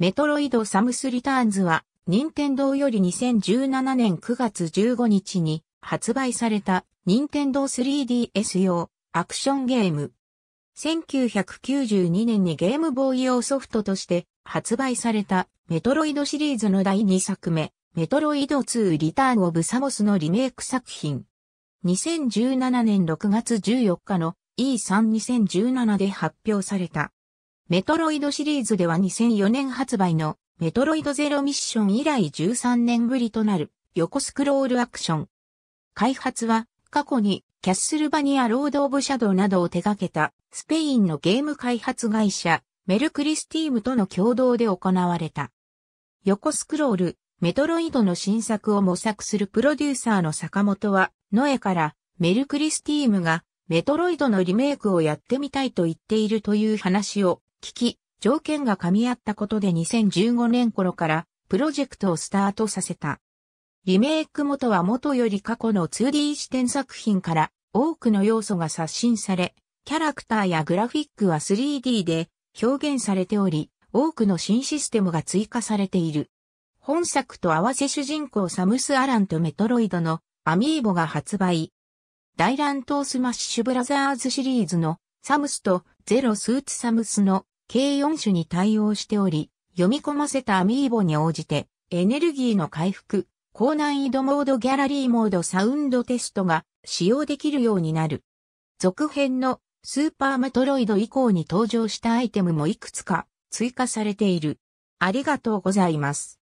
メトロイドサムスリターンズは、任天堂より2017年9月15日に発売された任天堂 3DS 用アクションゲーム。1992年にゲームボーイ用ソフトとして発売されたメトロイドシリーズの第2作目、メトロイド2リターンオブサモスのリメイク作品。2017年6月14日の E32017 で発表された。メトロイドシリーズでは2004年発売のメトロイドゼロミッション以来13年ぶりとなる横スクロールアクション。開発は過去にキャッスルバニアロード・オブ・シャドウなどを手掛けたスペインのゲーム開発会社メルクリスティームとの共同で行われた。横スクロール、メトロイドの新作を模索するプロデューサーの坂本は、ノエからメルクリスティームがメトロイドのリメイクをやってみたいと言っているという話を聞き条件が噛み合ったことで2015年頃からプロジェクトをスタートさせた。リメイク元は元より過去の 2D 視点作品から多くの要素が刷新され、キャラクターやグラフィックは 3D で表現されており、多くの新システムが追加されている。本作と合わせ主人公サムス・アランとメトロイドのアミーボが発売。大乱闘スマッシュブラザーズシリーズのサムスとゼロスーツサムスの計4種に対応しており、読み込ませたアミーボに応じて、エネルギーの回復、高難易度モードギャラリーモードサウンドテストが使用できるようになる。続編のスーパーメトロイド以降に登場したアイテムもいくつか追加されている。ありがとうございます。